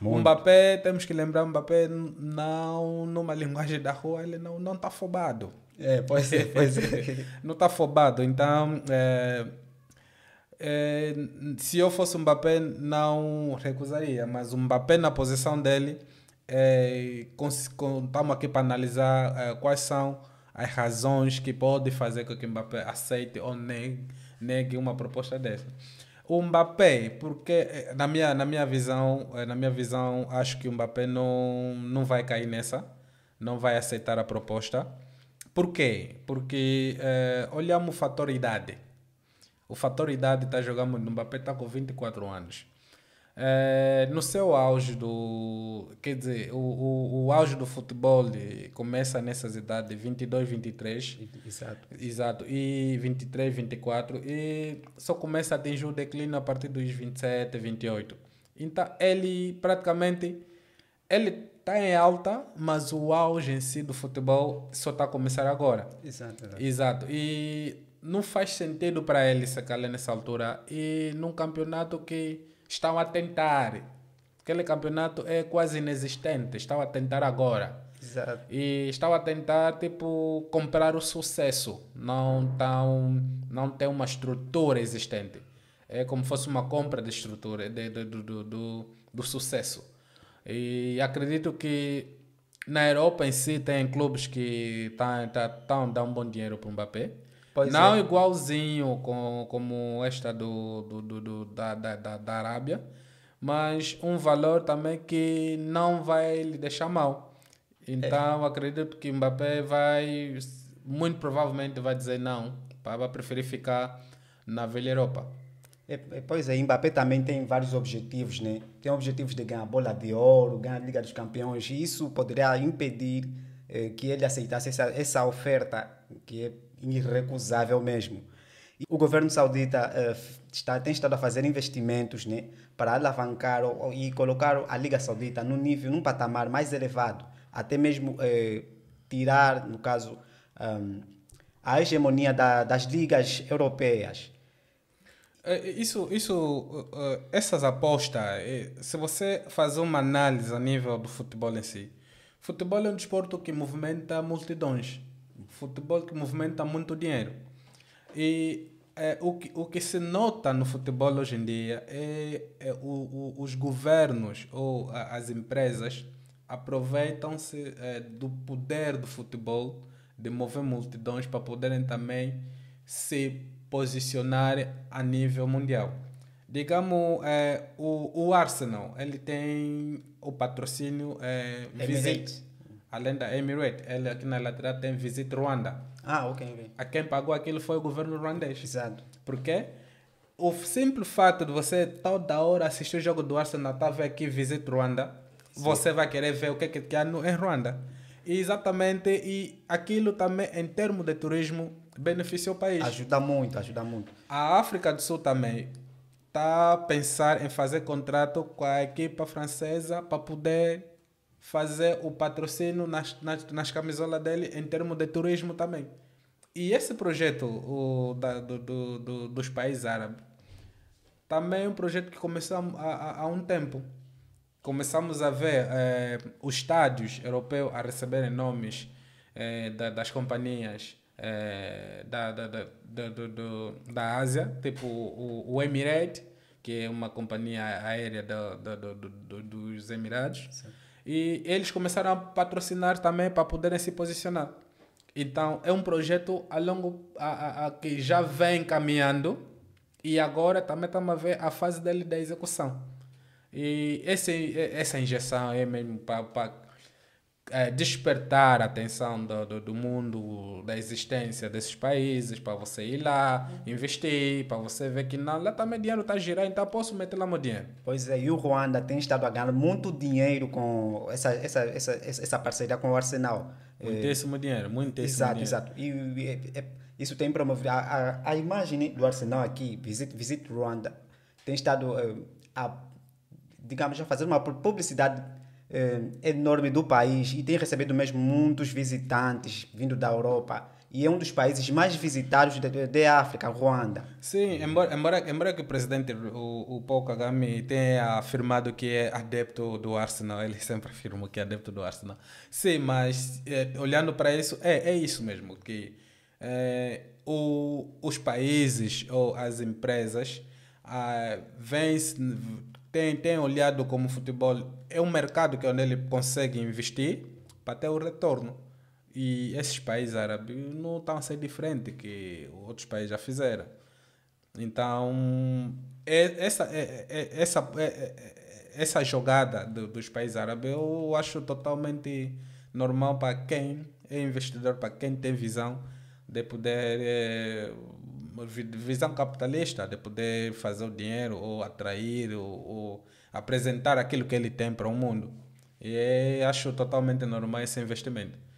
Muito. Mbappé, temos que lembrar, Mbappé não, numa linguagem da rua, ele não não está afobado. É, pode ser, pode ser. não está afobado, então é, é, se eu fosse Mbappé não recusaria, mas o Mbappé na posição dele, é, estamos aqui para analisar é, quais são as razões que pode fazer com que Mbappé aceite ou negue, negue uma proposta dessa o Mbappé, porque eh, na minha, na minha visão, eh, na minha visão, acho que o Mbappé não, não vai cair nessa, não vai aceitar a proposta. Por quê? Porque eh, olhamos o fator idade. O fator idade está jogando no Mbappé está com 24 anos. É, no seu auge do. Quer dizer, o, o, o auge do futebol começa nessas idades, 22, 23. Exato. Exato. E 23, 24. E só começa a atingir o declínio a partir dos 27, 28. Então, ele praticamente. Ele está em alta, mas o auge em si do futebol só está a começar agora. Exato. Exato. E não faz sentido para ele se calar nessa altura. E num campeonato que Estão a tentar. Aquele campeonato é quase inexistente. Estão a tentar agora. Exato. E estão a tentar, tipo, comprar o sucesso. Não, tão, não tem uma estrutura existente. É como fosse uma compra de estrutura, de, de, do, do, do, do sucesso. E acredito que na Europa em si tem clubes que estão tá, tá, dando bom dinheiro para o Mbappé. Pois não é. igualzinho com, como esta do, do, do, do da, da, da, Arábia, mas um valor também que não vai lhe deixar mal. É. Então é. acredito que Mbappé vai, muito provavelmente vai dizer não, vai preferir ficar na velha Europa. É, é, pois é, Mbappé também tem vários objetivos, né? Tem objetivos de ganhar a bola de ouro, ganhar a Liga dos Campeões, e isso poderia impedir eh, que ele aceitasse essa, essa oferta que é irrecusável mesmo. E o governo saudita uh, está, tem estado a fazer investimentos né, para alavancar ou, e colocar a Liga Saudita num nível, num patamar mais elevado, até mesmo uh, tirar, no caso, um, a hegemonia da, das ligas europeias. Eh, isso, isso, essas apostas, se você fazer uma análise a nível do futebol em si, futebol é um desporto que movimenta multidões futebol que movimenta muito dinheiro. E é, o, que, o que se nota no futebol hoje em dia é, é o, o, os governos ou a, as empresas aproveitam-se é, do poder do futebol de mover multidões para poderem também se posicionar a nível mundial. Digamos, é, o, o Arsenal, ele tem o patrocínio é, da Emirates, ele aqui na lateral tem visita Ruanda. Ah, ok, A quem pagou aquilo foi o governo ruandês. Exato. Por quê? O simples fato de você toda hora assistir o jogo do Arsenal, tá vendo aqui visita Ruanda, Sim. você vai querer ver o que é que há no, em Ruanda. E exatamente, e aquilo também, em termos de turismo, beneficia o país. Ajuda muito, ajuda muito. A África do Sul também está a pensar em fazer contrato com a equipa francesa para poder fazer o patrocínio nas, nas, nas camisolas dele em termos de turismo também. E esse projeto o, da, do, do, do, dos países árabes também é um projeto que começou há, há, há um tempo. Começamos a ver eh, os estádios europeus a receberem nomes eh, da, das companhias eh, da, da, da, da, do, da Ásia, tipo o, o Emirate, que é uma companhia aérea do, do, do, do dos Emirados. Sim e eles começaram a patrocinar também para poderem se posicionar. Então, é um projeto a longo a, a, a que já vem caminhando e agora também estamos a ver a fase dele da execução. E esse, essa injeção é mesmo para é, despertar a atenção do, do, do, mundo, da existência desses países, para você ir lá, investir, para você ver que não, lá também dinheiro está girando, então posso meter lá meu dinheiro. Pois é, e o Ruanda tem estado a ganhar muito dinheiro com essa, essa, essa, essa parceria com o Arsenal. É, muitíssimo é, dinheiro, muitíssimo exato, dinheiro. Exato, exato. e é, é, isso tem promovido. A, a, a, imagem do Arsenal aqui, visite visit Ruanda, tem estado eh, a, digamos, a fazer uma publicidade eh, enorme do país e tem recebido mesmo muitos visitantes vindo da Europa e é um dos países mais visitados da África, Ruanda. Sim, embora, embora, embora que o presidente, o, o Paul Kagame, tenha afirmado que é adepto do Arsenal, ele sempre afirmou que é adepto do Arsenal. Sim, mas é, olhando para isso, é, é isso mesmo, que é, o, os países ou as empresas ah, vêm tem, tem olhado como futebol é um mercado que é onde ele consegue investir para ter o retorno. E esses países árabes não estão a ser diferente que outros países já fizeram. Então, é, essa, é, essa, essa jogada dos países árabes eu acho totalmente normal para quem é investidor, para quem tem visão de poder eh, visão capitalista de poder fazer o dinheiro ou atrair ou, ou apresentar aquilo que ele tem para o mundo. E é, acho totalmente normal esse investimento.